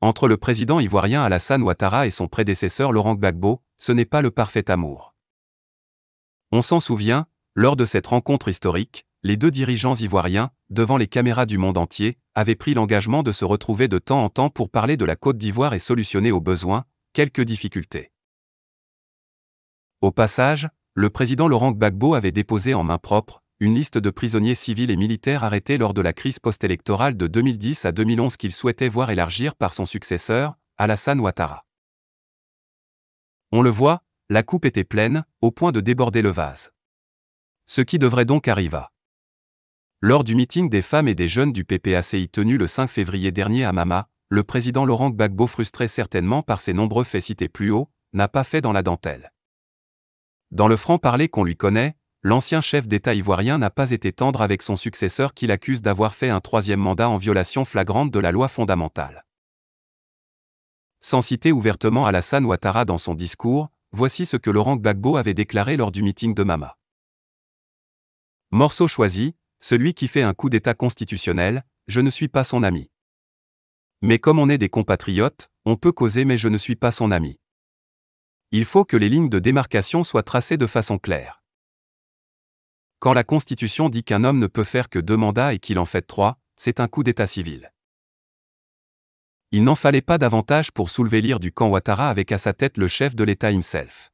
Entre le président ivoirien Alassane Ouattara et son prédécesseur Laurent Gbagbo, ce n'est pas le parfait amour. On s'en souvient, lors de cette rencontre historique, les deux dirigeants ivoiriens, devant les caméras du monde entier, avaient pris l'engagement de se retrouver de temps en temps pour parler de la Côte d'Ivoire et solutionner aux besoins quelques difficultés. Au passage, le président Laurent Gbagbo avait déposé en main propre une liste de prisonniers civils et militaires arrêtés lors de la crise post-électorale de 2010 à 2011 qu'il souhaitait voir élargir par son successeur, Alassane Ouattara. On le voit, la coupe était pleine, au point de déborder le vase. Ce qui devrait donc arriver. Lors du meeting des femmes et des jeunes du PPACI tenu le 5 février dernier à Mama, le président Laurent Gbagbo, frustré certainement par ses nombreux faits cités plus haut, n'a pas fait dans la dentelle. Dans le franc-parler qu'on lui connaît, l'ancien chef d'État ivoirien n'a pas été tendre avec son successeur qui l'accuse d'avoir fait un troisième mandat en violation flagrante de la loi fondamentale. Sans citer ouvertement Alassane Ouattara dans son discours, voici ce que Laurent Gbagbo avait déclaré lors du meeting de Mama. Morceau choisi, celui qui fait un coup d'État constitutionnel, je ne suis pas son ami. Mais comme on est des compatriotes, on peut causer mais je ne suis pas son ami. Il faut que les lignes de démarcation soient tracées de façon claire. Quand la Constitution dit qu'un homme ne peut faire que deux mandats et qu'il en fait trois, c'est un coup d'état civil. Il n'en fallait pas davantage pour soulever l'ire du camp Ouattara avec à sa tête le chef de l'État himself.